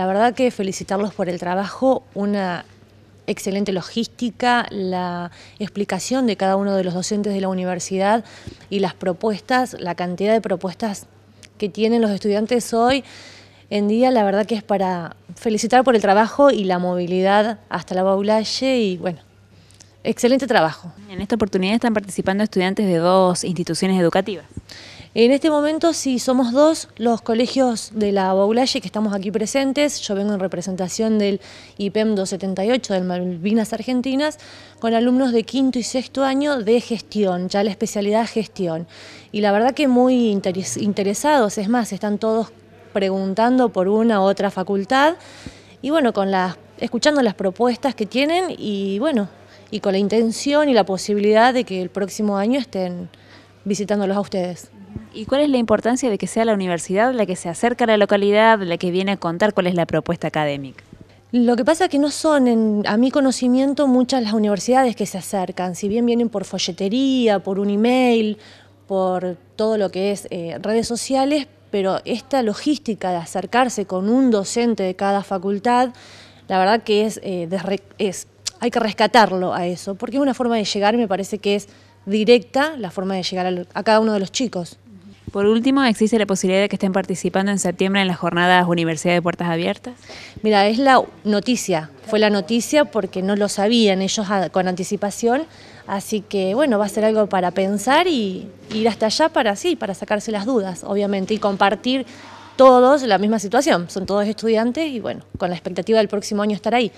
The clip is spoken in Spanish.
La verdad que felicitarlos por el trabajo, una excelente logística, la explicación de cada uno de los docentes de la universidad y las propuestas, la cantidad de propuestas que tienen los estudiantes hoy en día, la verdad que es para felicitar por el trabajo y la movilidad hasta la Baulalle y bueno, excelente trabajo. En esta oportunidad están participando estudiantes de dos instituciones educativas. En este momento, sí, somos dos, los colegios de la Baulalle que estamos aquí presentes, yo vengo en representación del IPEM 278 del Malvinas Argentinas, con alumnos de quinto y sexto año de gestión, ya la especialidad gestión. Y la verdad que muy interesados, es más, están todos preguntando por una u otra facultad y bueno, con las, escuchando las propuestas que tienen y bueno, y con la intención y la posibilidad de que el próximo año estén visitándolos a ustedes. ¿Y cuál es la importancia de que sea la universidad la que se acerca a la localidad, la que viene a contar cuál es la propuesta académica? Lo que pasa es que no son, a mi conocimiento, muchas las universidades que se acercan, si bien vienen por folletería, por un email, por todo lo que es eh, redes sociales, pero esta logística de acercarse con un docente de cada facultad, la verdad que es, eh, es hay que rescatarlo a eso, porque es una forma de llegar, me parece que es directa la forma de llegar a, cada uno de los chicos. Por último, ¿existe la posibilidad de que estén participando en septiembre en las jornadas Universidad de Puertas Abiertas? Mira, es la noticia, fue la noticia porque no lo sabían ellos con anticipación, así que bueno, va a ser algo para pensar y ir hasta allá para sí, para sacarse las dudas, obviamente, y compartir todos la misma situación, son todos estudiantes y bueno, con la expectativa del próximo año estar ahí.